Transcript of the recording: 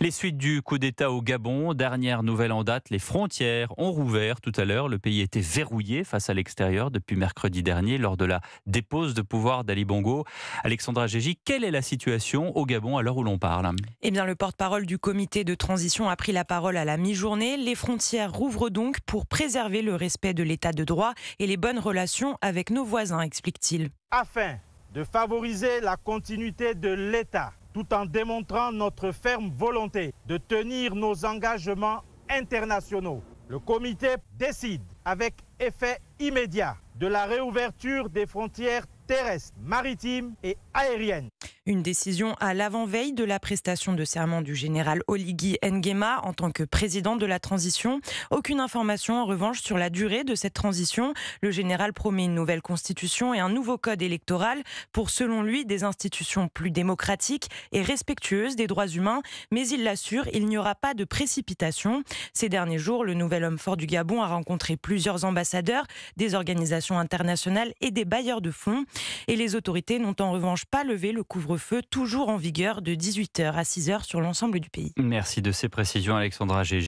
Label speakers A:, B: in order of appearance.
A: Les suites du coup d'État au Gabon, dernière nouvelle en date, les frontières ont rouvert tout à l'heure. Le pays était verrouillé face à l'extérieur depuis mercredi dernier lors de la dépose de pouvoir d'Ali Bongo. Alexandra Gégi, quelle est la situation au Gabon à l'heure où l'on parle
B: Eh bien, le porte-parole du comité de transition a pris la parole à la mi-journée. Les frontières rouvrent donc pour préserver le respect de l'état de droit et les bonnes relations avec nos voisins, explique-t-il.
C: Afin de favoriser la continuité de l'État tout en démontrant notre ferme volonté de tenir nos engagements internationaux. Le comité décide avec effet immédiat de la réouverture des frontières terrestres, maritimes et aériennes.
B: Une décision à l'avant-veille de la prestation de serment du général Oligui Nguema en tant que président de la transition. Aucune information en revanche sur la durée de cette transition. Le général promet une nouvelle constitution et un nouveau code électoral pour, selon lui, des institutions plus démocratiques et respectueuses des droits humains. Mais il l'assure, il n'y aura pas de précipitation. Ces derniers jours, le nouvel homme fort du Gabon a rencontré plusieurs ambassadeurs, des organisations internationales et des bailleurs de fonds. Et les autorités n'ont en revanche pas levé le couvre feu toujours en vigueur de 18h à 6h sur l'ensemble du pays.
A: Merci de ces précisions, Alexandra